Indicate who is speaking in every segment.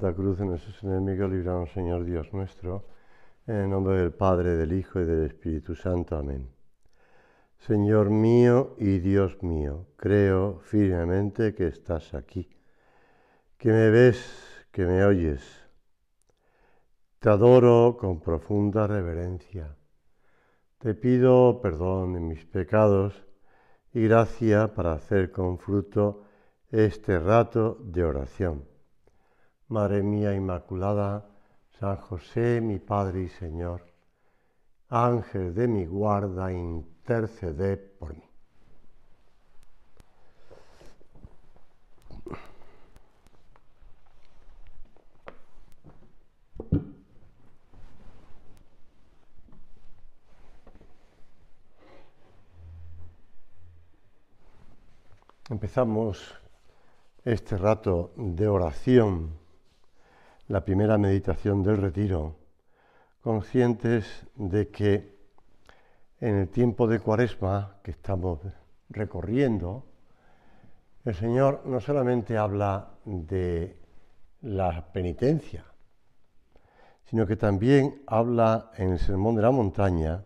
Speaker 1: Santa Cruz de nuestros enemigos, libramos Señor Dios nuestro, en el nombre del Padre, del Hijo y del Espíritu Santo. Amén. Señor mío y Dios mío, creo firmemente que estás aquí, que me ves, que me oyes. Te adoro con profunda reverencia. Te pido perdón en mis pecados y gracia para hacer con fruto este rato de oración Madre mía Inmaculada, San José, mi Padre y Señor, Ángel de mi guarda, intercede por mí. Empezamos este rato de oración la primera meditación del retiro, conscientes de que en el tiempo de cuaresma que estamos recorriendo, el Señor no solamente habla de la penitencia, sino que también habla en el Sermón de la Montaña,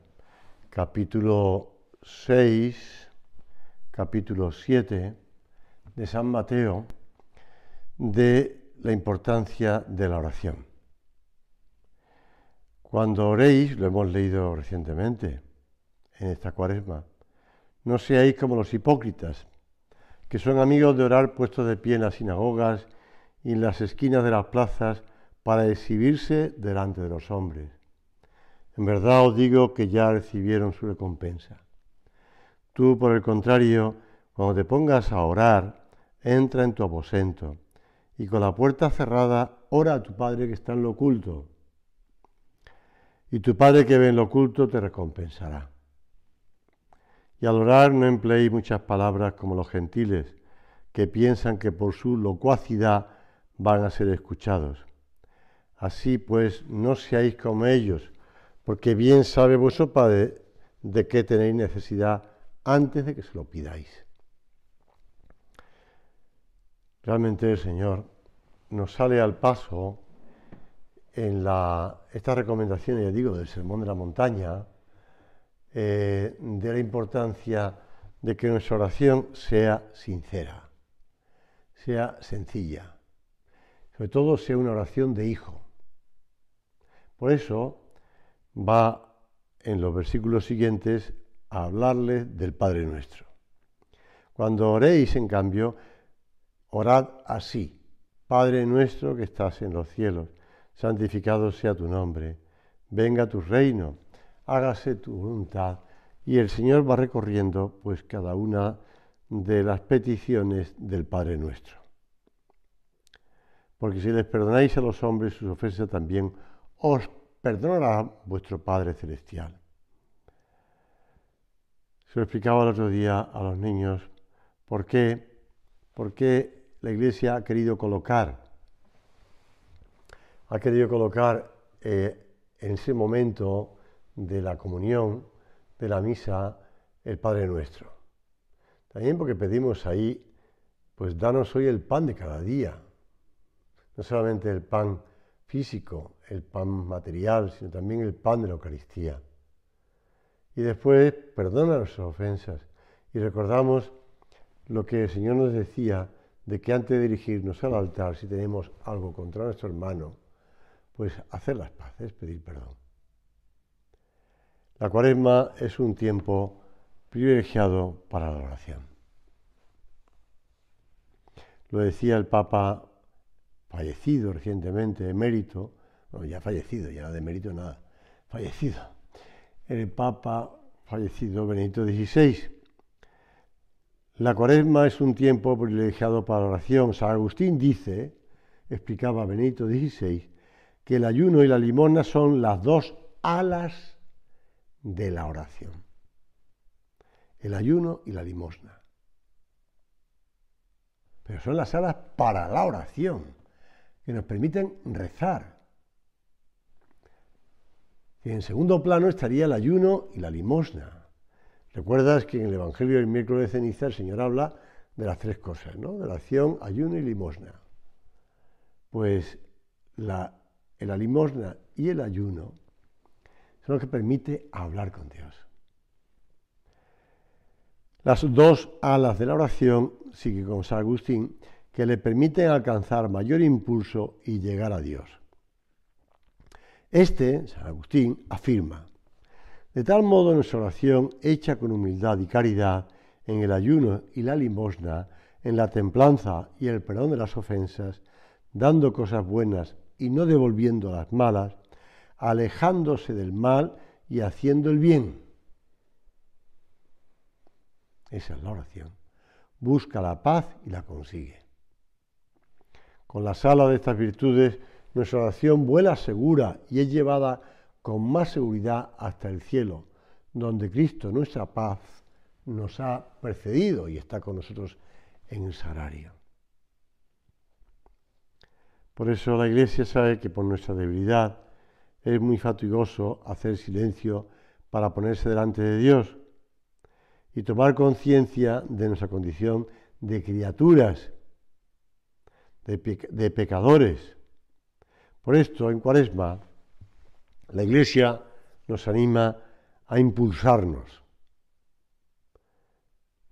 Speaker 1: capítulo 6, capítulo 7 de San Mateo, de la importancia de la oración. Cuando oréis, lo hemos leído recientemente en esta cuaresma, no seáis como los hipócritas, que son amigos de orar puestos de pie en las sinagogas y en las esquinas de las plazas para exhibirse delante de los hombres. En verdad os digo que ya recibieron su recompensa. Tú, por el contrario, cuando te pongas a orar, entra en tu aposento y con la puerta cerrada ora a tu Padre que está en lo oculto. Y tu Padre que ve en lo oculto te recompensará. Y al orar no empleéis muchas palabras como los gentiles, que piensan que por su locuacidad van a ser escuchados. Así pues, no seáis como ellos, porque bien sabe vuestro Padre de qué tenéis necesidad antes de que se lo pidáis. Realmente el Señor nos sale al paso en esta recomendación, ya digo, del Sermón de la Montaña, eh, de la importancia de que nuestra oración sea sincera, sea sencilla, sobre todo sea una oración de hijo. Por eso va en los versículos siguientes a hablarle del Padre nuestro. Cuando oréis, en cambio, Orad así, Padre nuestro que estás en los cielos, santificado sea tu nombre, venga tu reino, hágase tu voluntad. Y el Señor va recorriendo pues cada una de las peticiones del Padre nuestro. Porque si les perdonáis a los hombres sus ofensas también, os perdonará vuestro Padre Celestial. Se lo explicaba el otro día a los niños por qué, por qué la Iglesia ha querido colocar. Ha querido colocar eh, en ese momento de la comunión, de la misa, el Padre Nuestro. También porque pedimos ahí, pues danos hoy el pan de cada día. No solamente el pan físico, el pan material, sino también el pan de la Eucaristía. Y después, perdona nuestras ofensas. Y recordamos lo que el Señor nos decía de que antes de dirigirnos al altar, si tenemos algo contra nuestro hermano, pues hacer las paces, pedir perdón. La cuaresma es un tiempo privilegiado para la oración. Lo decía el Papa fallecido recientemente, mérito, no ya fallecido, ya de mérito nada, fallecido, el Papa fallecido Benedicto XVI, la cuaresma es un tiempo privilegiado para la oración. San Agustín dice, explicaba Benito XVI, que el ayuno y la limosna son las dos alas de la oración. El ayuno y la limosna. Pero son las alas para la oración, que nos permiten rezar. Y en segundo plano estaría el ayuno y la limosna. Recuerdas que en el Evangelio del miércoles de ceniza el Señor habla de las tres cosas, ¿no? De la acción, ayuno y limosna. Pues la, limosna y el ayuno son lo que permite hablar con Dios. Las dos alas de la oración, sigue con San Agustín, que le permiten alcanzar mayor impulso y llegar a Dios. Este, San Agustín, afirma, de tal modo nuestra oración, hecha con humildad y caridad, en el ayuno y la limosna, en la templanza y el perdón de las ofensas, dando cosas buenas y no devolviendo las malas, alejándose del mal y haciendo el bien. Esa es la oración. Busca la paz y la consigue. Con la sala de estas virtudes, nuestra oración vuela segura y es llevada con más seguridad hasta el cielo, donde Cristo, nuestra paz, nos ha precedido y está con nosotros en el Sarario. Por eso la Iglesia sabe que por nuestra debilidad es muy fatigoso hacer silencio para ponerse delante de Dios y tomar conciencia de nuestra condición de criaturas, de, pecadores. Por esto, en Cuaresma, la Iglesia nos anima a impulsarnos,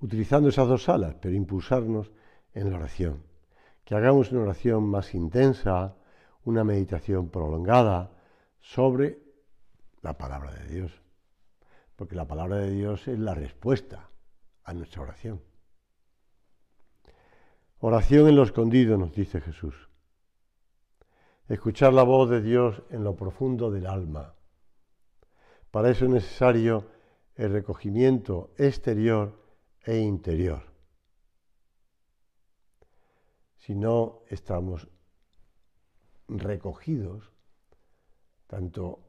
Speaker 1: utilizando esas dos alas, pero impulsarnos en la oración. Que hagamos una oración más intensa, una meditación prolongada sobre la palabra de Dios. Porque la palabra de Dios es la respuesta a nuestra oración. Oración en lo escondido, nos dice Jesús escuchar la voz de Dios en lo profundo del alma. Para eso es necesario el recogimiento exterior e interior. Si no estamos recogidos, tanto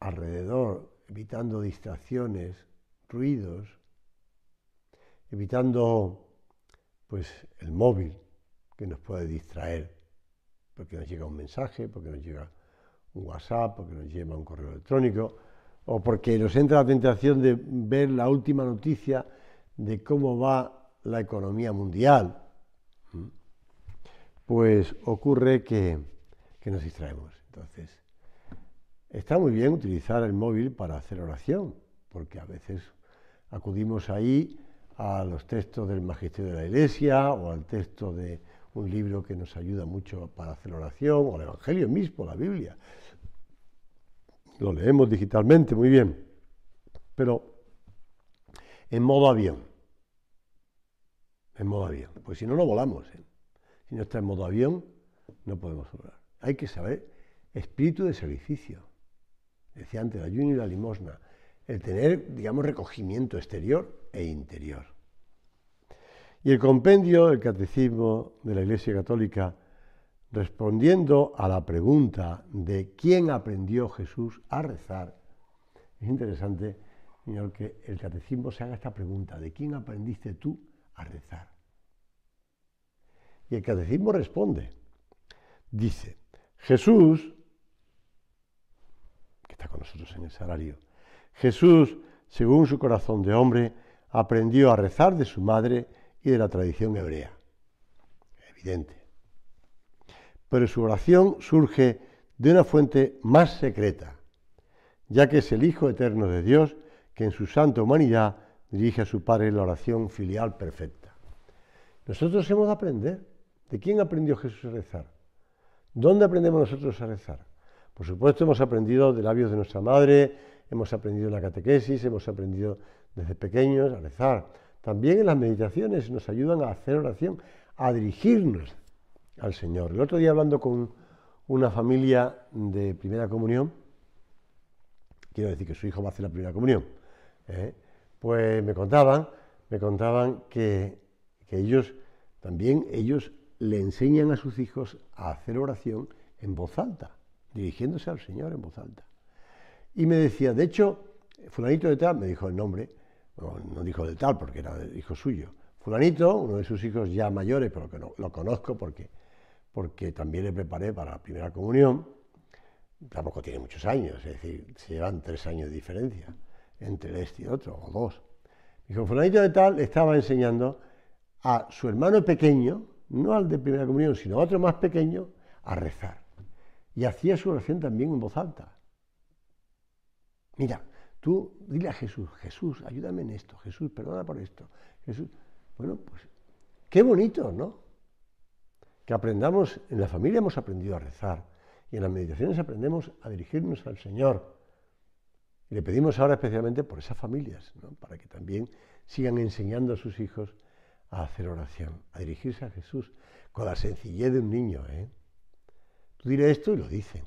Speaker 1: alrededor, evitando distracciones, ruidos, evitando pues el móvil que nos puede distraer porque nos llega un mensaje, porque nos llega un WhatsApp, porque nos lleva un correo electrónico, o porque nos entra la tentación de ver la última noticia de cómo va la economía mundial, ¿Mm? pues ocurre que, que nos distraemos. Entonces, está muy bien utilizar el móvil para hacer oración, porque a veces acudimos ahí a los textos del magisterio de la Iglesia o al texto de, un libro que nos ayuda mucho para hacer oración, o el Evangelio mismo, la Biblia. Lo leemos digitalmente, muy bien, pero en modo avión. En modo avión, pues si no, lo volamos. ¿eh? Si no está en modo avión, no podemos orar. Hay que saber espíritu de sacrificio. Decía antes, la ayuno y la limosna. El tener, digamos, recogimiento exterior e interior. Y el compendio, el Catecismo de la Iglesia Católica, respondiendo a la pregunta de quién aprendió Jesús a rezar, es interesante, señor, que el Catecismo se haga esta pregunta, ¿de quién aprendiste tú a rezar? Y el Catecismo responde, dice, Jesús, que está con nosotros en el salario, Jesús, según su corazón de hombre, aprendió a rezar de su madre, y de la tradición hebrea. Evidente. Pero su oración surge de una fuente más secreta, ya que es el Hijo Eterno de Dios que en su santa humanidad dirige a su Padre la oración filial perfecta. Nosotros hemos de aprender. ¿De quién aprendió Jesús a rezar? ¿Dónde aprendemos nosotros a rezar? Por supuesto, hemos aprendido de labios de nuestra madre, hemos aprendido en la catequesis, hemos aprendido desde pequeños a rezar. También en las meditaciones nos ayudan a hacer oración, a dirigirnos al Señor. El otro día hablando con una familia de primera comunión, quiero decir que su hijo va a hacer la primera comunión, ¿eh? pues me contaban, me contaban que, ellos también ellos le enseñan a sus hijos a hacer oración en voz alta, dirigiéndose al Señor en voz alta. Y me decía, de hecho, fulanito de tal, me dijo el nombre, no, dijo de tal porque era hijo suyo. Fulanito, uno de sus hijos ya mayores, pero que no, lo conozco porque, porque también le preparé para la primera comunión, tampoco tiene muchos años, es decir, se llevan tres años de diferencia entre este y otro, o dos. Dijo, fulanito de tal estaba enseñando a su hermano pequeño, no al de primera comunión, sino a otro más pequeño, a rezar. Y hacía su oración también en voz alta. Mira, Tú dile a Jesús, Jesús, ayúdame en esto, Jesús, perdona por esto. Jesús, bueno, pues qué bonito, ¿no? Que aprendamos, en la familia hemos aprendido a rezar y en las meditaciones aprendemos a dirigirnos al Señor. Y le pedimos ahora especialmente por esas familias, ¿no? para que también sigan enseñando a sus hijos a hacer oración, a dirigirse a Jesús con la sencillez de un niño. ¿eh? Tú diré esto y lo dicen.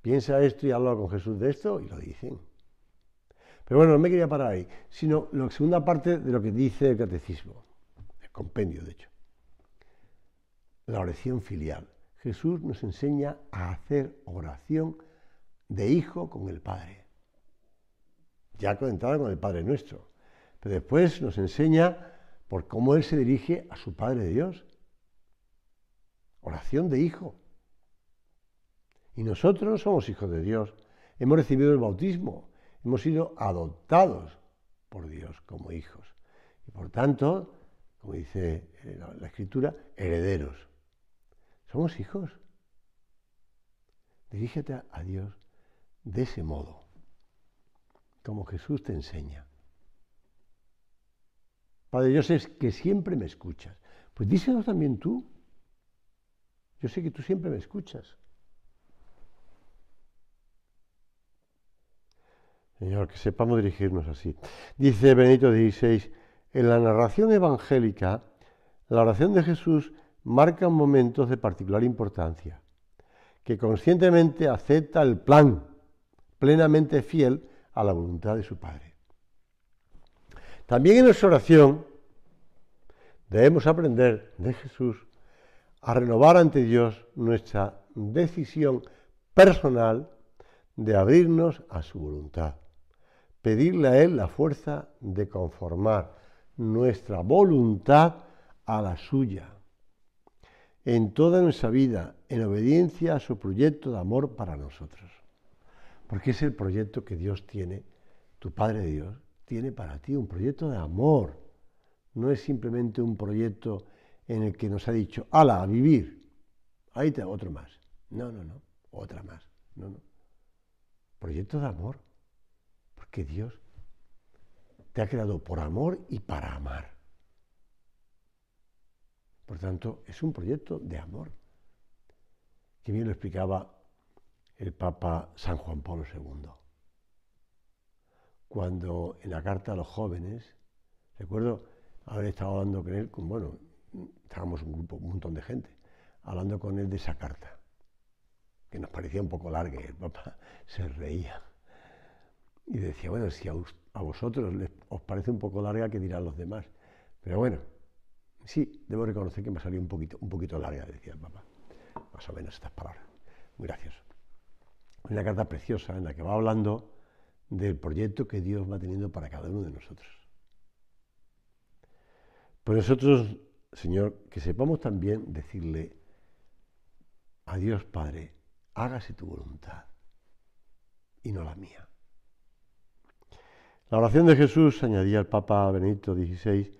Speaker 1: Piensa esto y habla con Jesús de esto y lo dicen. Pero bueno, no me quería parar ahí, sino la segunda parte de lo que dice el catecismo, el compendio de hecho. La oración filial. Jesús nos enseña a hacer oración de hijo con el Padre. Ya conectada con el Padre nuestro. Pero después nos enseña por cómo Él se dirige a su Padre de Dios. Oración de hijo. Y nosotros somos hijos de Dios. Hemos recibido el bautismo hemos sido adoptados por Dios como hijos. Y por tanto, como dice eh, la Escritura, herederos. Somos hijos. Dirígete a Dios de ese modo, como Jesús te enseña. Padre, yo sé que siempre me escuchas. Pues díselo también tú. Yo sé que tú siempre me escuchas. Señor, que sepamos dirigirnos así. Dice Benito XVI, en la narración evangélica, la oración de Jesús marca momentos de particular importancia, que conscientemente acepta el plan, plenamente fiel a la voluntad de su Padre. También en nuestra oración debemos aprender de Jesús a renovar ante Dios nuestra decisión personal de abrirnos a su voluntad pedirle a Él la fuerza de conformar nuestra voluntad a la suya en toda nuestra vida, en obediencia a su proyecto de amor para nosotros. Porque es el proyecto que Dios tiene, tu Padre Dios, tiene para ti, un proyecto de amor. No es simplemente un proyecto en el que nos ha dicho, ala, a vivir, ahí te otro más. No, no, no, otra más. No, no. Proyecto de amor que Dios te ha creado por amor y para amar. Por tanto, es un proyecto de amor, que bien lo explicaba el Papa San Juan Pablo II. Cuando en la carta a los jóvenes, recuerdo haber estado hablando con él, con, bueno, estábamos un grupo, un montón de gente, hablando con él de esa carta, que nos parecía un poco larga y el Papa se reía. Y decía, bueno, si a, vosotros os parece un poco larga, ¿qué dirán los demás? Pero bueno, sí, debo reconocer que me salió un poquito, un poquito larga, decía el papá. Más o menos estas palabras. Muy gracioso. Una carta preciosa en la que va hablando del proyecto que Dios va teniendo para cada uno de nosotros. Por pues nosotros, Señor, que sepamos también decirle a Dios Padre, hágase tu voluntad y no la mía. La oración de Jesús, añadía el Papa Benedicto XVI,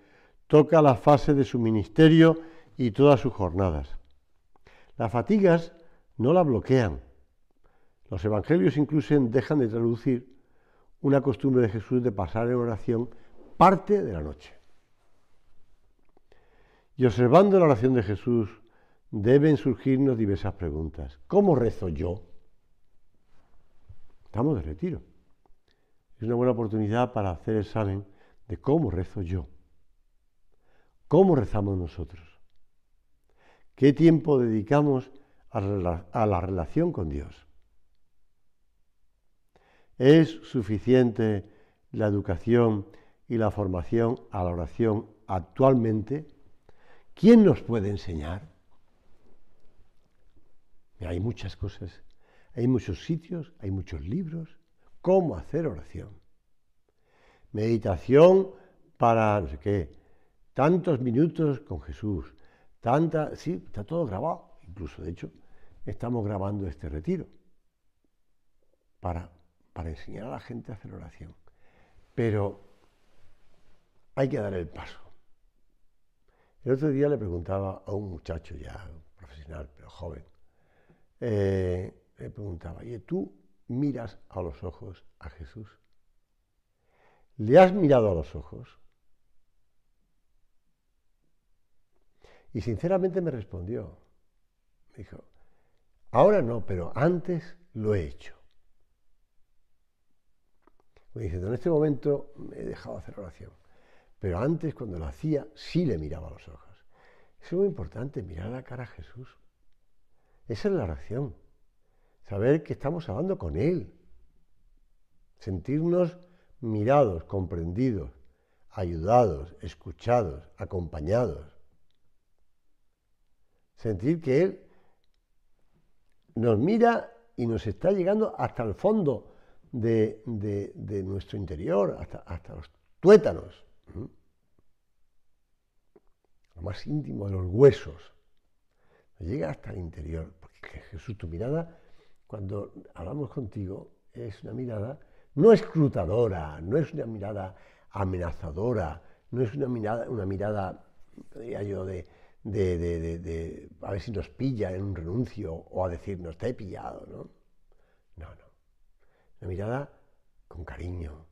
Speaker 1: toca la fase de su ministerio y todas sus jornadas. Las fatigas no la bloquean. Los evangelios incluso dejan de traducir una costumbre de Jesús de pasar en oración parte de la noche. Y observando la oración de Jesús deben surgirnos diversas preguntas. ¿Cómo rezo yo? Estamos de retiro es una buena oportunidad para hacer examen de cómo rezo yo, cómo rezamos nosotros, qué tiempo dedicamos a la relación con Dios. ¿Es suficiente la educación y la formación a la oración actualmente? ¿Quién nos puede enseñar? Hay muchas cosas, hay muchos sitios, hay muchos libros, cómo hacer oración. Meditación para, no sé qué, tantos minutos con Jesús, tanta, sí, está todo grabado, incluso de hecho estamos grabando este retiro para, para enseñar a la gente a hacer oración. Pero hay que dar el paso. El otro día le preguntaba a un muchacho ya profesional, pero joven, eh, le preguntaba, ¿y ¿tú miras a los ojos a Jesús? ¿Le has mirado a los ojos? Y sinceramente me respondió. Me dijo, ahora no, pero antes lo he hecho. Me dice, en este momento me he dejado hacer oración, pero antes cuando lo hacía sí le miraba a los ojos. es muy importante, mirar la cara a Jesús. Esa es la oración saber que estamos hablando con Él, sentirnos mirados, comprendidos, ayudados, escuchados, acompañados. Sentir que Él nos mira y nos está llegando hasta el fondo de, nuestro interior, hasta, hasta los tuétanos, lo más íntimo de los huesos. Nos llega hasta el interior, porque Jesús, tu mirada cuando hablamos contigo es una mirada no escrutadora, no es una mirada amenazadora, no es una mirada, una mirada diría yo, de, a ver si nos pilla en un renuncio o a decirnos te he pillado, ¿no? No, no. Una mirada con cariño,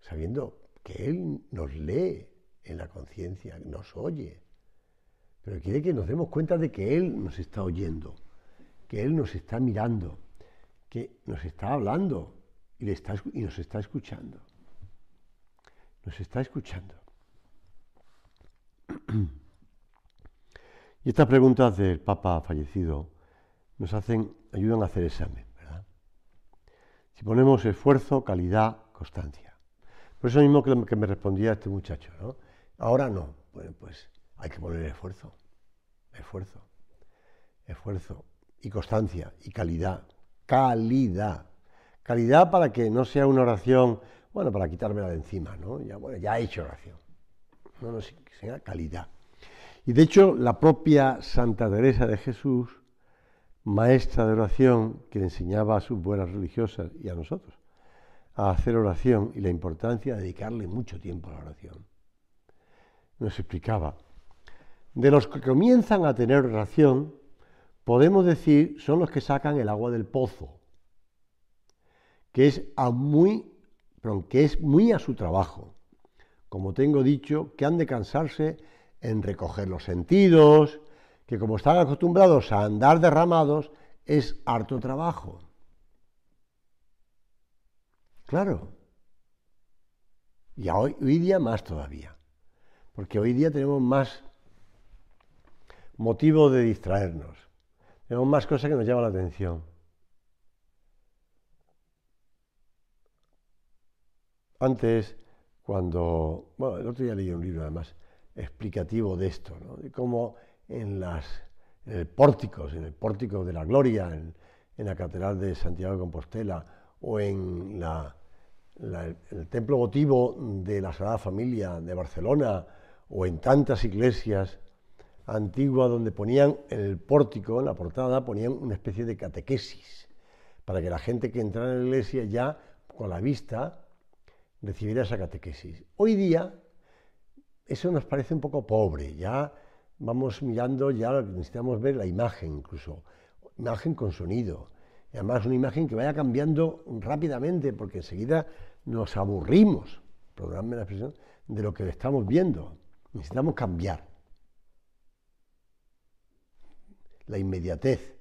Speaker 1: sabiendo que Él nos lee en la conciencia, nos oye, pero quiere que nos demos cuenta de que Él nos está oyendo, que Él nos está mirando que nos está hablando y, le y nos está escuchando. Nos está escuchando. Y estas preguntas del Papa fallecido nos hacen, ayudan a hacer examen, ¿verdad? Si ponemos esfuerzo, calidad, constancia. Por eso mismo que, me respondía este muchacho, ¿no? Ahora no, bueno, pues hay que poner esfuerzo, esfuerzo, esfuerzo y constancia y calidad calidad. Calidad para que no sea una oración, bueno, para quitármela de encima, ¿no? Ya, bueno, ya he hecho oración. No, no, sea calidad. Y de hecho, la propia Santa Teresa de Jesús, maestra de oración, que le enseñaba a sus buenas religiosas y a nosotros a hacer oración y la importancia de dedicarle mucho tiempo a la oración, nos explicaba, de los que comienzan a tener oración, podemos decir, son los que sacan el agua del pozo, que es, muy, que es muy a su trabajo. Como tengo dicho, que han de cansarse en recoger los sentidos, que como están acostumbrados a andar derramados, es harto trabajo. Claro. Y hoy, hoy día más todavía. Porque hoy día tenemos más motivo de distraernos. Tenemos más cosas que nos llaman la atención. Antes, cuando, bueno, el otro día leí un libro además explicativo de esto, ¿no? de cómo en el pórticos, en el pórtico de la Gloria, en, la Catedral de Santiago de Compostela o en el, el templo votivo de la Sagrada Familia de Barcelona o en tantas iglesias antigua donde ponían el pórtico, en la portada, ponían una especie de catequesis, para que la gente que entrara en la iglesia ya con la vista recibiera esa catequesis. Hoy día eso nos parece un poco pobre, ya vamos mirando, ya necesitamos ver la imagen incluso, imagen con sonido, y además una imagen que vaya cambiando rápidamente, porque enseguida nos aburrimos, la expresión, de lo que estamos viendo, necesitamos cambiar. la inmediatez.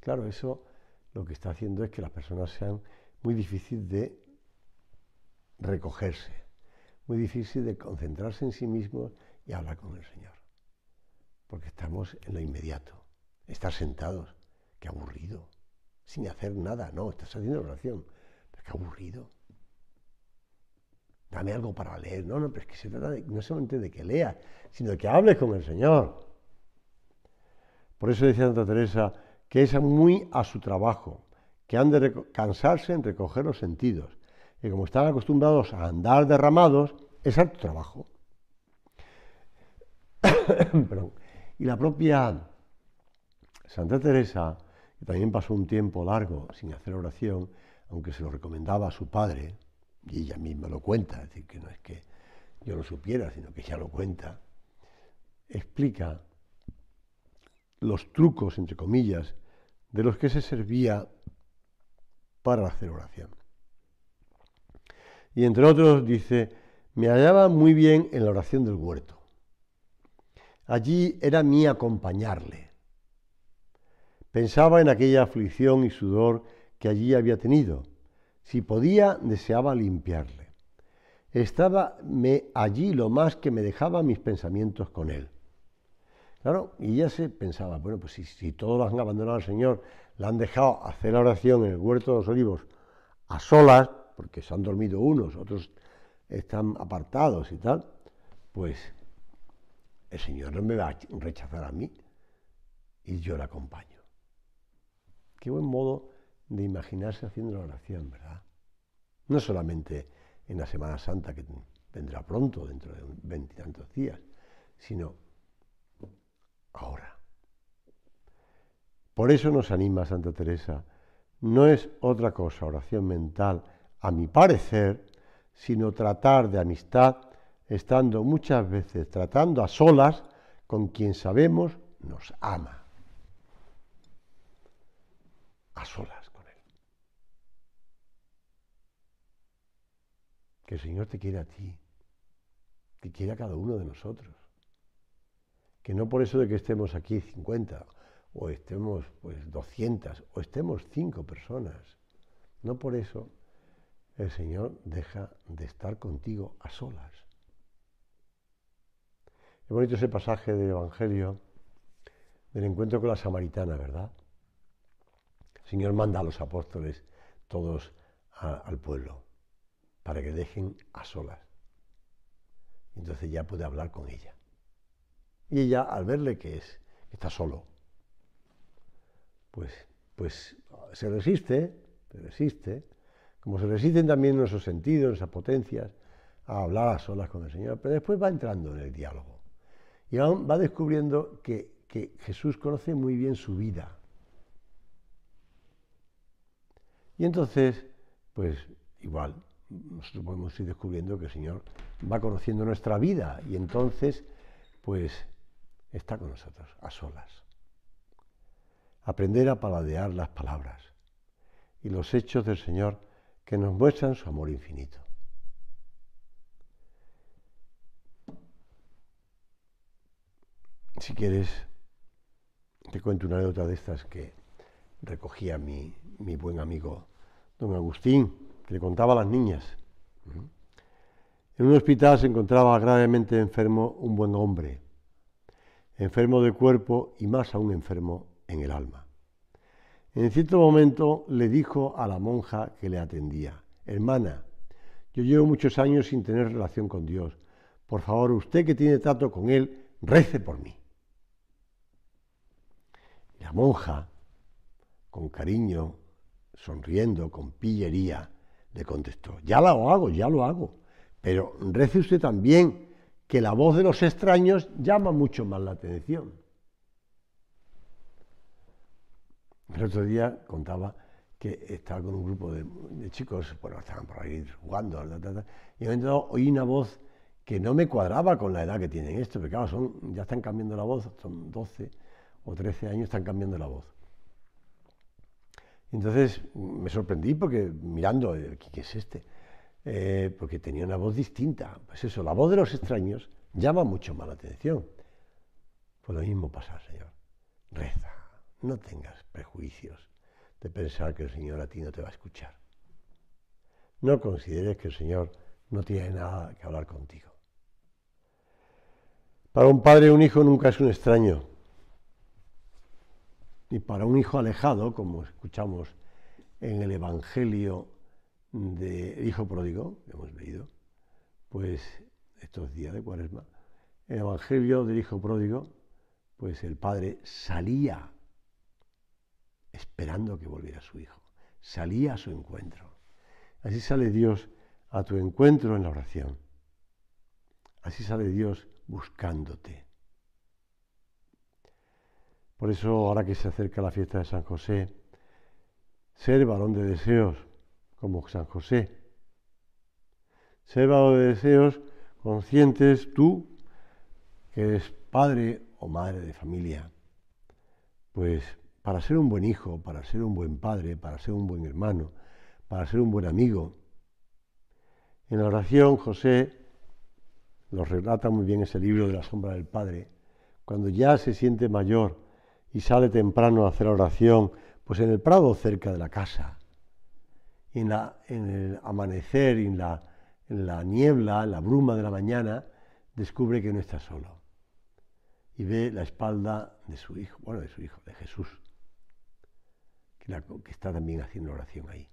Speaker 1: Claro, eso lo que está haciendo es que las personas sean muy difíciles de recogerse, muy difícil de concentrarse en sí mismos y hablar con el Señor. Porque estamos en lo inmediato, estar sentados, qué aburrido, sin hacer nada, no, estás haciendo oración, pero qué aburrido. Dame algo para leer, no, no, pero es que se trata no solamente de que leas, sino de que hables con el Señor. Por eso decía Santa Teresa que es muy a su trabajo, que han de cansarse en recoger los sentidos, y como están acostumbrados a andar derramados, es harto trabajo. Y la propia Santa Teresa, que también pasó un tiempo largo sin hacer oración, aunque se lo recomendaba a su padre, y ella misma lo cuenta, es decir, que no es que yo lo supiera, sino que ella lo cuenta, explica los trucos, entre comillas, de los que se servía para hacer oración. Y entre otros dice, me hallaba muy bien en la oración del huerto. Allí era mi acompañarle. Pensaba en aquella aflicción y sudor que allí había tenido. Si podía, deseaba limpiarle. Estaba me allí lo más que me dejaba mis pensamientos con él. Claro, y ya se pensaba, bueno, pues si, todos han abandonado al Señor, la han dejado hacer la oración en el huerto de los olivos a solas, porque se han dormido unos, otros están apartados y tal, pues el Señor no me va a rechazar a mí y yo le acompaño. Qué buen modo de imaginarse haciendo la oración, ¿verdad? No solamente en la Semana Santa que vendrá pronto, dentro de veintitantos días, sino ahora. Por eso nos anima Santa Teresa. No es otra cosa oración mental, a mi parecer, sino tratar de amistad, estando muchas veces tratando a solas con quien sabemos nos ama. A solas con Él. Que el Señor te quiere a ti, que quiera a cada uno de nosotros que no por eso de que estemos aquí 50 o estemos pues 200 o estemos 5 personas, no por eso el Señor deja de estar contigo a solas. Es bonito ese pasaje del Evangelio del encuentro con la samaritana, ¿verdad? El Señor manda a los apóstoles todos al pueblo para que dejen a solas. Entonces ya puede hablar con ella. Y ella, al verle que es, está solo, pues, pues se resiste, se resiste, como se resisten también nuestros sentidos, nuestras potencias, a hablar a solas con el Señor, pero después va entrando en el diálogo y aún va descubriendo que, que Jesús conoce muy bien su vida. Y entonces, pues igual, nosotros podemos ir descubriendo que el Señor va conociendo nuestra vida y entonces, pues está con nosotros, a solas. Aprender a paladear las palabras y los hechos del Señor que nos muestran su amor infinito. Si quieres, te cuento una anécdota de estas que recogía mi, mi buen amigo don Agustín, que le contaba a las niñas. En un hospital se encontraba gravemente enfermo un buen hombre enfermo de cuerpo y más aún enfermo en el alma. En cierto momento le dijo a la monja que le atendía, hermana, yo llevo muchos años sin tener relación con Dios. Por favor, usted que tiene trato con Él, rece por mí. La monja, con cariño, sonriendo, con pillería, le contestó, ya lo hago, ya lo hago, pero rece usted también que la voz de los extraños llama mucho más la atención. El otro día contaba que estaba con un grupo de, chicos, bueno, estaban por ahí jugando, y ta, ta, y oí una voz que no me cuadraba con la edad que tienen esto, porque claro, ya están cambiando la voz, son 12 o 13 años, están cambiando la voz. Entonces me sorprendí porque mirando, eh, qué es este? Eh, porque tenía una voz distinta. Pues eso, la voz de los extraños llama mucho más la atención. Pues lo mismo pasa, Señor. Reza, no tengas prejuicios de pensar que el Señor a ti no te va a escuchar. No consideres que el Señor no tiene nada que hablar contigo. Para un padre un hijo nunca es un extraño. Y para un hijo alejado, como escuchamos en el Evangelio de Hijo Pródigo, que hemos leído, pues estos días de cuaresma, el Evangelio del Hijo Pródigo, pues el padre salía esperando que volviera su hijo, salía a su encuentro. Así sale Dios a tu encuentro en la oración. Así sale Dios buscándote. Por eso ahora que se acerca la fiesta de San José, ser varón de deseos, como San José. Servado oh de deseos conscientes tú, que eres padre o madre de familia. Pues para ser un buen hijo, para ser un buen padre, para ser un buen hermano, para ser un buen amigo. En la oración José lo relata muy bien ese libro de la sombra del Padre. Cuando ya se siente mayor y sale temprano a hacer oración, pues en el prado cerca de la casa, y en, el amanecer en la, niebla, en la bruma de la mañana, descubre que no está solo y ve la espalda de su hijo, bueno, de su hijo, de Jesús, que, que, está también haciendo oración ahí.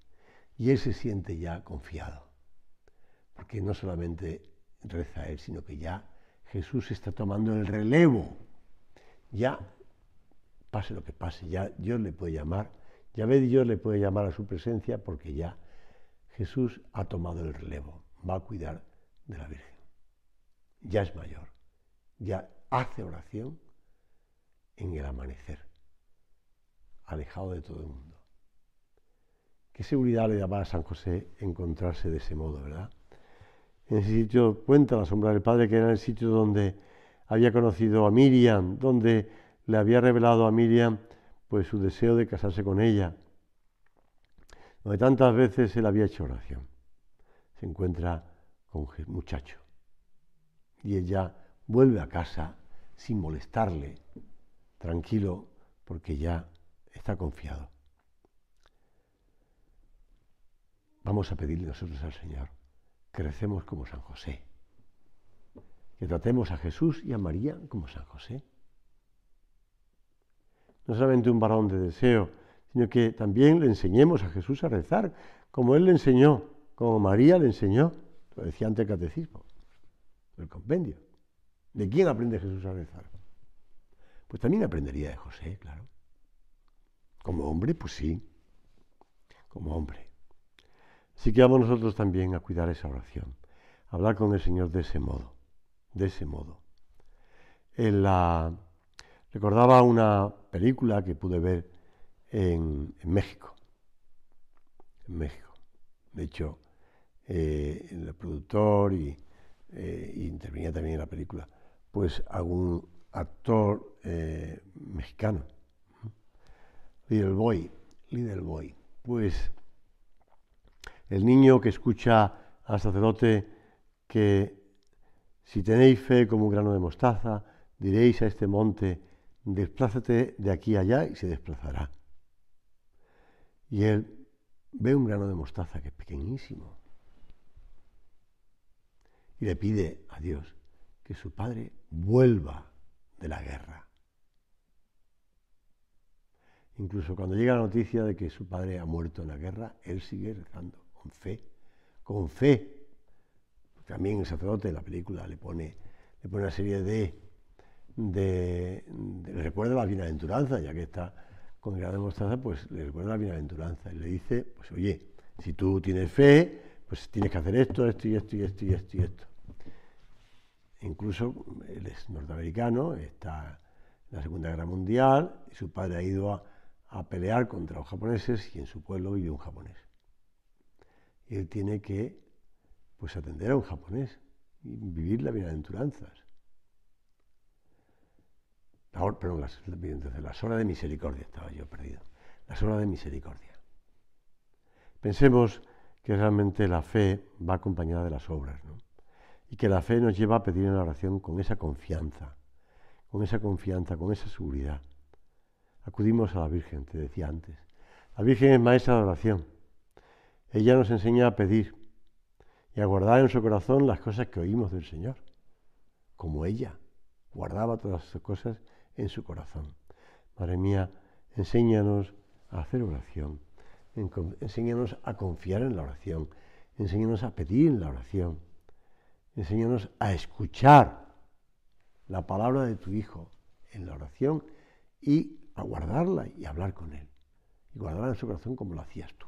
Speaker 1: Y él se siente ya confiado, porque no solamente reza él, sino que ya Jesús está tomando el relevo. Ya, pase lo que pase, ya Dios le puede llamar Yahvé Dios le puede llamar a su presencia porque ya Jesús ha tomado el relevo, va a cuidar de la Virgen. Ya es mayor, ya hace oración en el amanecer, alejado de todo el mundo. Qué seguridad le daba a San José encontrarse de ese modo, ¿verdad? En ese sitio cuenta la sombra del Padre que era el sitio donde había conocido a Miriam, donde le había revelado a Miriam pues su deseo de casarse con ella, donde tantas veces él había hecho oración. Se encuentra con un muchacho y ella vuelve a casa sin molestarle, tranquilo, porque ya está confiado. Vamos a pedirle nosotros al Señor, crecemos como San José, que tratemos a Jesús y a María como San José no solamente un varón de deseo, sino que también le enseñemos a Jesús a rezar, como Él le enseñó, como María le enseñó, lo decía ante el catecismo, el compendio. ¿De quién aprende Jesús a rezar? Pues también aprendería de José, claro. Como hombre, pues sí, como hombre. Así que vamos nosotros también a cuidar esa oración, a hablar con el Señor de ese modo, de ese modo. En la Recordaba una película que pude ver en, México. En México. De hecho, eh, el productor y, eh, intervenía también en la película, pues algún actor eh, mexicano, Little Boy, Little Boy, pues el niño que escucha al sacerdote que si tenéis fe como un grano de mostaza, diréis a este monte, desplázate de aquí allá y se desplazará. Y él ve un grano de mostaza que es pequeñísimo y le pide a Dios que su padre vuelva de la guerra. Incluso cuando llega la noticia de que su padre ha muerto en la guerra, él sigue rezando con fe, con fe. También el sacerdote en la película le pone, le pone una serie de de, recuerda la bienaventuranza, ya que está con gran de pues le recuerda la bienaventuranza. Y le dice, pues oye, si tú tienes fe, pues tienes que hacer esto, esto y esto y esto y esto Incluso él es norteamericano, está en la Segunda Guerra Mundial, y su padre ha ido a, pelear contra los japoneses y en su pueblo vive un japonés. Y él tiene que pues atender a un japonés y vivir la bienaventuranza la, perdón, las, de misericordia, estaba yo perdido. La sola de misericordia. Pensemos que realmente la fe va acompañada de las obras, ¿no? Y que la fe nos lleva a pedir en la oración con esa confianza, con esa confianza, con esa seguridad. Acudimos a la Virgen, te decía antes. La Virgen es maestra de oración. Ella nos enseña a pedir y a guardar en su corazón las cosas que oímos del Señor, como ella guardaba todas esas cosas en su corazón. Madre mía, enséñanos a hacer oración, enséñanos a confiar en la oración, enséñanos a pedir en la oración, enséñanos a escuchar la palabra de tu Hijo en la oración y a guardarla y hablar con Él. Y guardarla en su corazón como lo hacías tú.